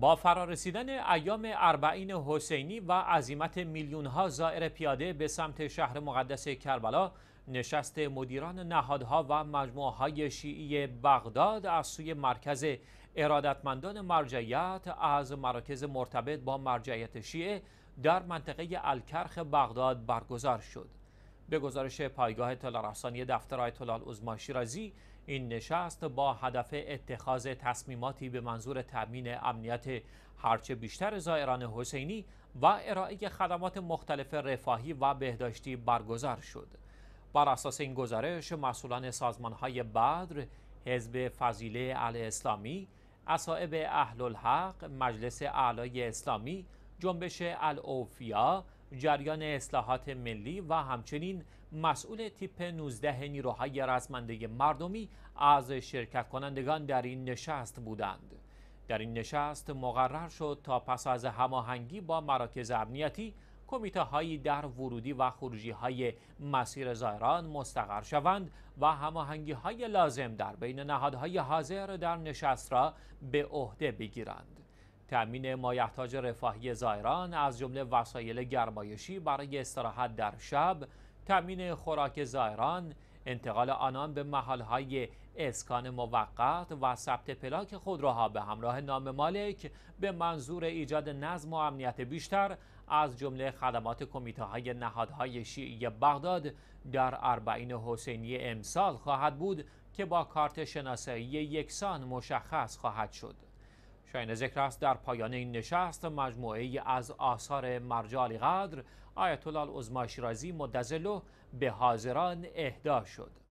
با فرارسیدن ایام اربعین حسینی و عزیمت میلیونها زائر پیاده به سمت شهر مقدس کربلا نشست مدیران نهادها و مجموعه های شیعی بغداد از سوی مرکز ارادتمندان مرجعیت از مراکز مرتبط با مرجعیت شیعه در منطقه الکرخ بغداد برگزار شد. به گزارش پایگاه اطلاع دفتر آیت الله شیرازی این نشست با هدف اتخاذ تصمیماتی به منظور تامین امنیت هرچه بیشتر زائران حسینی و ارائه خدمات مختلف رفاهی و بهداشتی برگزار شد بر اساس این گزارش مسئولان های بدر حزب فضیله اسلامی، اصائب اهل الحق مجلس اعلای اسلامی جنبش الاوفیا جریان اصلاحات ملی و همچنین مسئول تیپ 19 نیروهای رزمنده مردمی از شرکت کنندگان در این نشست بودند. در این نشست مقرر شد تا پس از هماهنگی با مراکز امنیتی کمیته هایی در ورودی و خروجی های مسیر زایران مستقر شوند و هماهنگی های لازم در بین نهادهای حاضر در نشست را به عهده بگیرند. تأمین مایحتاج رفاهی زائران از جمله وسایل گرمایشی برای استراحت در شب، تأمین خوراک زائران، انتقال آنان به های اسکان موقت و ثبت پلاک خودروها به همراه نام مالک به منظور ایجاد نظم و امنیت بیشتر از جمله خدمات کمیته های نهادهای شیعی بغداد در اربعین حسینی امسال خواهد بود که با کارت شناسایی یکسان مشخص خواهد شد. شاین ذکر است در پایان این نشست مجموعه از آثار مرجع قدر آیت الله العظمی شیرازی مدظله به حاضران اهدا شد